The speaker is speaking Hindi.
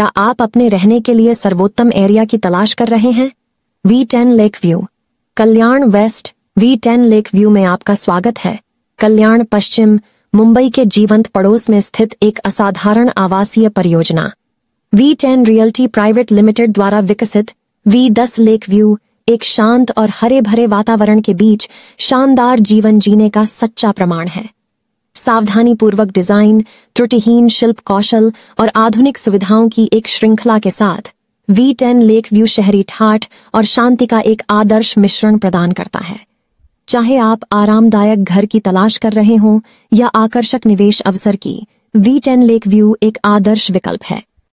क्या आप अपने रहने के लिए सर्वोत्तम एरिया की तलाश कर रहे हैं V ten lake view Kalyan west V ten lake view में आपका स्वागत है कल्याण पश्चिम मुंबई के जीवंत पड़ोस में स्थित एक असाधारण आवासीय परियोजना V ten realty private limited द्वारा विकसित वी दस लेक व्यू एक शांत और हरे भरे वातावरण के बीच शानदार जीवन जीने का सच्चा प्रमाण है सावधानी पूर्वक डिजाइन त्रुटिहीन शिल्प कौशल और आधुनिक सुविधाओं की एक श्रृंखला के साथ वी टेन लेक व्यू शहरी ठाठ और शांति का एक आदर्श मिश्रण प्रदान करता है चाहे आप आरामदायक घर की तलाश कर रहे हों या आकर्षक निवेश अवसर की वी टेन लेक व्यू एक आदर्श विकल्प है